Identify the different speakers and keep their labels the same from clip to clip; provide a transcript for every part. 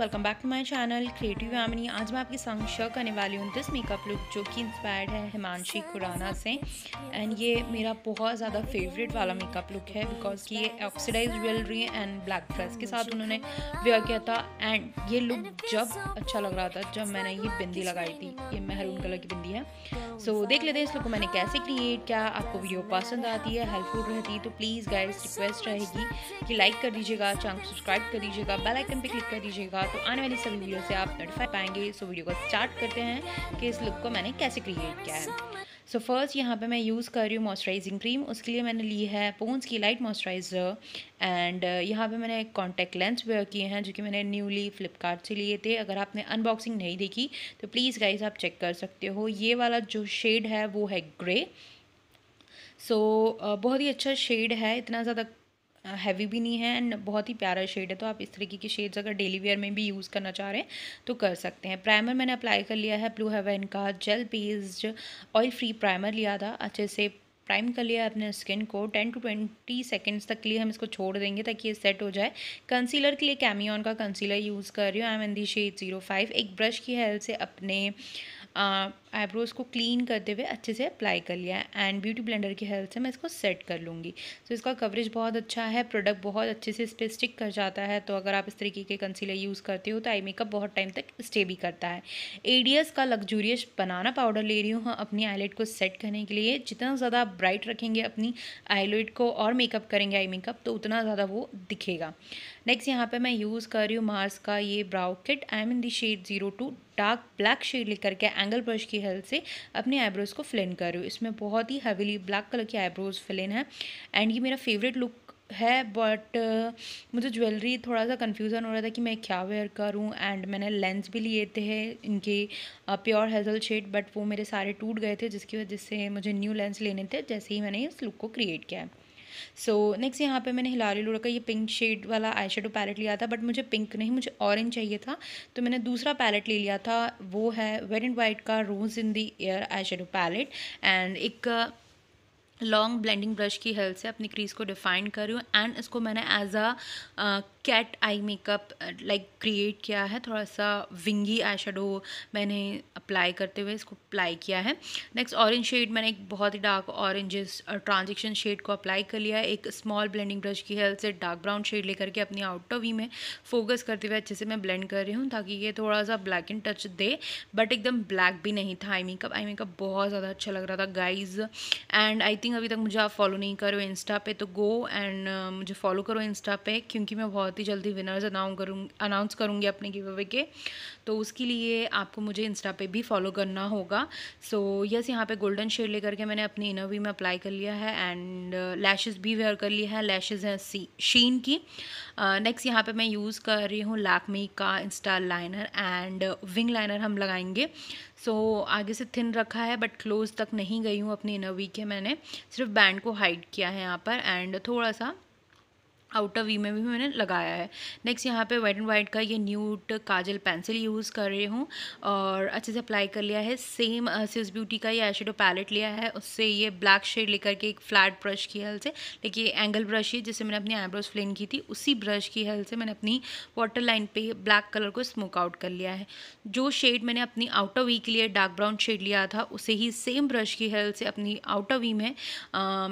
Speaker 1: welcome back to my channel creative एमनी आज मैं आपके संग शेयर करने वाली हूँ दिस मेकअप लुक जो कि इंस्पायर्ड है हिमांशी खुराना से एंड ये मेरा बहुत ज़्यादा फेवरेट वाला मेकअप लुक है बिकॉज कि ये oxidise jewellery and black dress के साथ उन्होंने वेयर किया था एंड ये लुक जब अच्छा लग रहा था जब मैंने ये बिंदी लगाई थी ये महरून कलर की बिंदी है सो so, देख लेते हैं इस लुक को मैंने कैसे क्रिएट किया आपको वीडियो पसंद आती है हेल्पफुल रहती है तो प्लीज़ गाइज रिक्वेस्ट रहेगी कि लाइक कर दीजिएगा चैनल सब्सक्राइब कर दीजिएगा बेलाइकन पर क्लिक कर दीजिएगा तो आने वाली सभी वीडियो से आप नोटिफाई पाएंगे सो वीडियो को स्टार्ट करते हैं कि इस लुक को मैंने कैसे क्रिएट किया है सो so फर्स्ट यहाँ पे मैं यूज़ कर रही हूँ मॉइस्चराइजिंग क्रीम उसके लिए मैंने ली है पोन्स की लाइट मॉइस्चराइज़र एंड यहाँ पे मैंने कॉन्टैक्ट लेंस वेयर किए हैं जो कि मैंने न्यूली फ्लिपकार्ट से लिए थे अगर आपने अनबॉक्सिंग नहीं देखी तो प्लीज़ गाइज आप चेक कर सकते हो ये वाला जो शेड है वो है ग्रे सो so, uh, बहुत ही अच्छा शेड है इतना ज़्यादा हैवी भी नहीं है एंड बहुत ही प्यारा शेड है तो आप इस तरीके के शेड्स अगर डेली वेयर में भी यूज़ करना चाह रहे हैं तो कर सकते हैं प्राइमर मैंने अप्लाई कर लिया है ब्लू हेवन का gel based oil free primer लिया था अच्छे से प्राइम कर लिया अपने स्किन को टेन टू ट्वेंटी सेकेंड्स तक के लिए हम इसको छोड़ देंगे ताकि ये सेट हो जाए कंसीलर के लिए कैमियन का कंसीलर यूज़ कर रही हूँ I am in the shade zero five एक ब्रश की हेल्प से अपने आ, आईब्रोज़ को क्लीन करते हुए अच्छे से अप्लाई कर लिया है एंड ब्यूटी ब्लेंडर की हेल्प से मैं इसको सेट कर लूँगी सो so, इसका कवरेज बहुत अच्छा है प्रोडक्ट बहुत अच्छे से इस पर स्टिक कर जाता है तो अगर आप इस तरीके के कंसीलर यूज़ करते हो तो आई मेकअप बहुत टाइम तक स्टे भी करता है एडियस का लग्जूरियस बनाना पाउडर ले रही हूँ हाँ अपनी आईलेट को सेट करने के लिए जितना ज़्यादा आप ब्राइट रखेंगे अपनी आईलेट को और मेकअप करेंगे आई मेकअप तो उतना ज़्यादा वो दिखेगा नेक्स्ट यहाँ पे मैं यूज़ कर रही हूँ मार्स का ये brow kit I am in the shade zero two dark black shade लेकर के एंगल ब्रश की की हेल्प से अपने आईब्रोज़ को फिलन कर रही हूँ इसमें बहुत ही हैवीली ब्लैक कलर की आईब्रोज़ फिलिन है एंड ये मेरा फेवरेट लुक है बट uh, मुझे ज्वेलरी थोड़ा सा कन्फ्यूज़न हो रहा था कि मैं क्या वेयर करूँ एंड मैंने लेंस भी लिए थे इनके प्योर हेजल शेड बट वो मेरे सारे टूट गए थे जिसकी वजह से मुझे न्यू लेंस लेने थे जैसे ही मैंने इस लुक को क्रिएट किया है सो so, नेक्स्ट यहाँ पे मैंने हिलारी लोड़ा का ये पिंक शेड वाला आई शेडो पैलेट लिया था बट मुझे पिंक नहीं मुझे ऑरेंज चाहिए था तो मैंने दूसरा पैलेट ले लिया था वो है वेड एंड वाइट का rose in the air eye palette and एक लॉन्ग ब्लेंडिंग ब्रश की हेल्प से अपनी क्रीज़ को डिफ़ाइन कर रही हूँ एंड इसको मैंने as a cat eye makeup like create किया है थोड़ा सा विंगी आई मैंने अप्लाई करते हुए इसको अप्लाई किया है नेक्स्ट ऑरेंज शेड मैंने एक बहुत ही डार्क ऑरेंजेस ट्रांजेक्शन शेड को अप्लाई कर लिया है एक स्मॉल ब्लेंडिंग ब्रश की हेल्प से डार्क ब्राउन शेड लेकर के अपनी आउटर वी में फोकस करते हुए अच्छे से मैं ब्लेंड कर रही हूँ ताकि ये थोड़ा सा ब्लैक एंड टच दे बट एकदम ब्लैक भी नहीं था आई मेकअप आई मेकअप बहुत ज़्यादा अच्छा लग रहा था गाइज एंड आई थिंक अभी तक मुझे आप फॉलो नहीं करो इंस्टा पे तो गो एंड मुझे फॉलो करो इंस्टा पे क्योंकि मैं बहुत बहुत ही जल्दी विनर्स अनाउं करूँ अनाउंस करूँगी अपने गिव अवे के तो उसके लिए आपको मुझे इंस्टा पे भी फॉलो करना होगा सो so, यस यहाँ पे गोल्डन शेड लेकर के मैंने अपनी इनर वी में अप्लाई कर लिया है एंड लैशेस uh, भी वेयर कर लिया है लैशेज़ हैं सी शीन की नेक्स्ट uh, यहाँ पे मैं यूज़ कर रही हूँ लैकमी का Insta liner and wing liner हम लगाएंगे सो so, आगे से थिन रखा है बट क्लोज तक नहीं गई हूँ अपनी इनर वी के मैंने सिर्फ बैंड को हाइड किया है यहाँ पर एंड थोड़ा सा आउटर वी में भी मैंने लगाया है नेक्स्ट यहाँ पे वाइट एंड वाइट का ये न्यूट काजल पेंसिल यूज़ कर रही हूँ और अच्छे से अप्लाई कर लिया है सेम सिस ब्यूटी का ये आई पैलेट लिया है उससे ये ब्लैक शेड लेकर के एक फ्लैट ब्रश की हेल्प से लेकिन एंगल ब्रश ही जिससे मैंने अपनी आईब्रोज फ्लेन की थी उसी ब्रश की हेल्प से मैंने अपनी वाटर लाइन पर ब्लैक कलर को स्मोक आउट कर लिया है जो शेड मैंने अपनी आउटर वी के लिए डार्क ब्राउन शेड लिया था उसे ही सेम ब्रश की हेल्प से अपनी आउटर वी में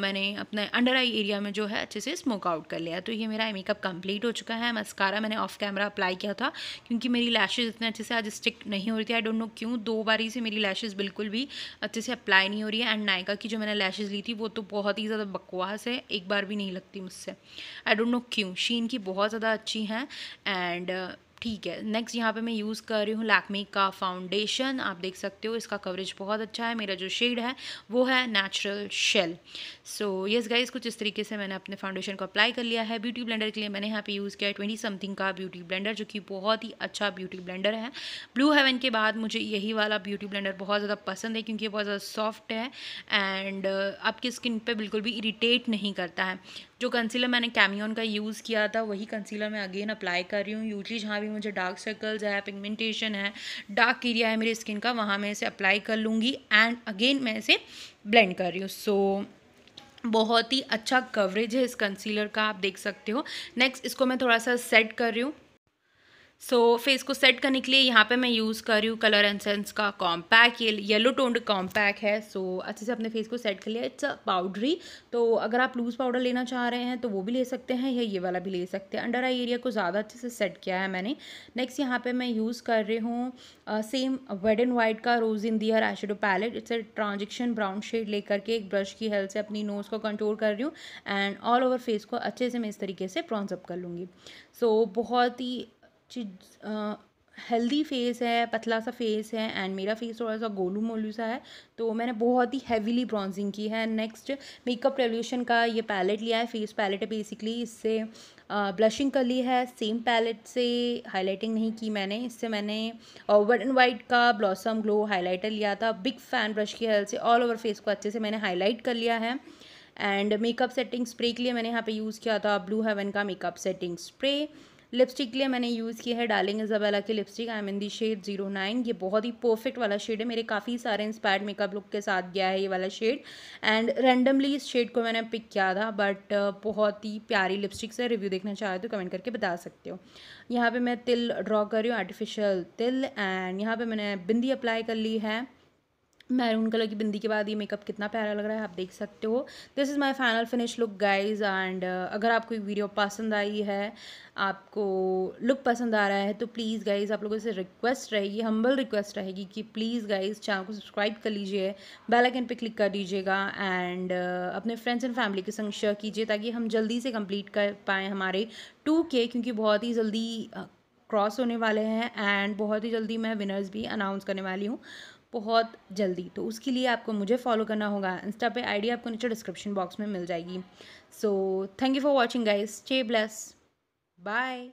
Speaker 1: मैंने अपने अंडर आई एरिया में जो है अच्छे से स्मोक आउट कर लिया तो ये मेरा मेकअप कंप्लीट हो चुका है मस्कारा मैंने ऑफ कैमरा अप्लाई किया था क्योंकि मेरी लैशेज़ इतने अच्छे से आज स्टिक नहीं हो रही थी आई डोंट नो क्यों दो बारी से मेरी लैशेज़ बिल्कुल भी अच्छे से अप्लाई नहीं हो रही है एंड नायका की जो मैंने लैशेज़ ली थी वो तो बहुत ही ज़्यादा बकवास है एक बार भी नहीं लगती मुझसे आई डोंट नो क्यों शीन की बहुत ज़्यादा अच्छी हैं एंड ठीक है नेक्स्ट यहाँ पे मैं यूज़ कर रही हूँ लैक्मी का फाउंडेशन आप देख सकते हो इसका कवरेज बहुत अच्छा है मेरा जो शेड है वो है natural shell so yes guys कुछ इस तरीके से मैंने अपने फाउंडेशन को अप्लाई कर लिया है ब्यूटी ब्लेंडर के लिए मैंने यहाँ पे यूज़ किया है ट्वेंटी समथिंग का ब्यूटी ब्लेंडर जो कि बहुत ही अच्छा ब्यूटी ब्लेंडर है ब्लू हेवन के बाद मुझे यही वाला ब्यूटी ब्लेंडर बहुत ज़्यादा पसंद है क्योंकि बहुत ज़्यादा सॉफ्ट है एंड uh, आपकी स्किन पर बिल्कुल भी इरीटेट नहीं करता है जो कंसीलर मैंने कैमियन का यूज़ किया था वही कंसीलर मैं अगेन अप्लाई कर रही हूँ यूजली जहाँ भी मुझे डार्क सर्कल्स है पिगमेंटेशन है डार्क एरिया है मेरी स्किन का वहाँ मैं इसे अप्लाई कर लूँगी एंड अगेन मैं इसे ब्लेंड कर रही हूँ सो so, बहुत ही अच्छा कवरेज है इस कंसीलर का आप देख सकते हो नेक्स्ट इसको मैं थोड़ा सा सेट कर रही हूँ सो so, फेस को सेट करने के लिए यहाँ पे मैं यूज़ कर रही हूँ कलर एंड सेंस का कॉम्पैक ये येलो टोन्ड कॉम्पैक है सो so, अच्छे से अपने फेस को सेट कर लिया इट्स अ पाउडरी तो अगर आप लूज़ पाउडर लेना चाह रहे हैं तो वो भी ले सकते हैं या ये वाला भी ले सकते हैं अंडर आई एरिया को ज़्यादा अच्छे से सेट किया है मैंने नेक्स्ट यहाँ पर मैं यूज़ कर रही हूँ सेम वेड एंड वाइट का rose in the air eyeshadow palette it's a transition brown shade लेकर के एक ब्रश की हेल्प से अपनी नोज़ को कंट्रोल कर रही हूँ एंड ऑल ओवर फेस को अच्छे से मैं इस तरीके से प्रॉन्सअप कर लूँगी सो so, बहुत ही हेल्दी फेस है पतला सा फेस है एंड मेरा फेस थोड़ा सा गोलू मोलू सा है तो मैंने बहुत ही हैवीली ब्रॉन्जिंग की है नेक्स्ट मेकअप रेवल्यूशन का ये पैलेट लिया है फेस पैलेट है बेसिकली इससे ब्लशिंग कर ली है सेम पैलेट से हाइलाइटिंग नहीं की मैंने इससे मैंने वर्ड एंड वाइट का ब्लॉसम ग्लो हाइलाइटर लिया था बिग फैन ब्रश की हेल्प से ऑल ओवर फेस को अच्छे से मैंने हाईलाइट कर लिया है एंड मेकअप सेटिंग स्प्रे के लिए मैंने यहाँ पे यूज़ किया था ब्लू हेवन का मेकअप सेटिंग स्प्रे लिपस्टिक के लिए मैंने यूज़ किया है डार्लिंग इजाबेला की lipstick I am in the shade zero nine ये बहुत ही परफेक्ट वाला शेड है मेरे काफ़ी सारे इंस्पायर्ड मेकअप लुक के साथ गया है ये वाला शेड एंड रैंडमली इस शेड को मैंने पिक किया था बट uh, बहुत ही प्यारी लिपस्टिक से रिव्यू देखना चाह रहे तो कमेंट करके बता सकते हो यहाँ पर मैं तिल ड्रॉ कर रही हूँ आर्टिफिशियल तिल एंड यहाँ पर मैंने बिंदी अप्लाई कर ली है मैरून कलर की बिंदी के बाद ये मेकअप कितना प्यारा लग रहा है आप देख सकते हो this is my final finish look guys and अगर आपको ये वीडियो पसंद आई है आपको लुक पसंद आ रहा है तो प्लीज़ गाइज आप लोगों से रिक्वेस्ट रहेगी हम्बल रिक्वेस्ट रहेगी कि प्लीज़ गाइज चैनल को सब्सक्राइब कर लीजिए बेल आइकन पे क्लिक कर दीजिएगा एंड uh, अपने फ्रेंड्स एंड फैमिली के संग शेयर कीजिए ताकि हम जल्दी से कंप्लीट कर पाएँ हमारे टू के क्योंकि बहुत ही जल्दी क्रॉस uh, होने वाले हैं एंड बहुत ही जल्दी मैं विनर्स भी अनाउंस करने वाली हूँ बहुत जल्दी तो उसके लिए आपको मुझे फॉलो करना होगा इंस्टा पे आईडी आपको नीचे डिस्क्रिप्शन बॉक्स में मिल जाएगी so thank you for watching guys stay bless bye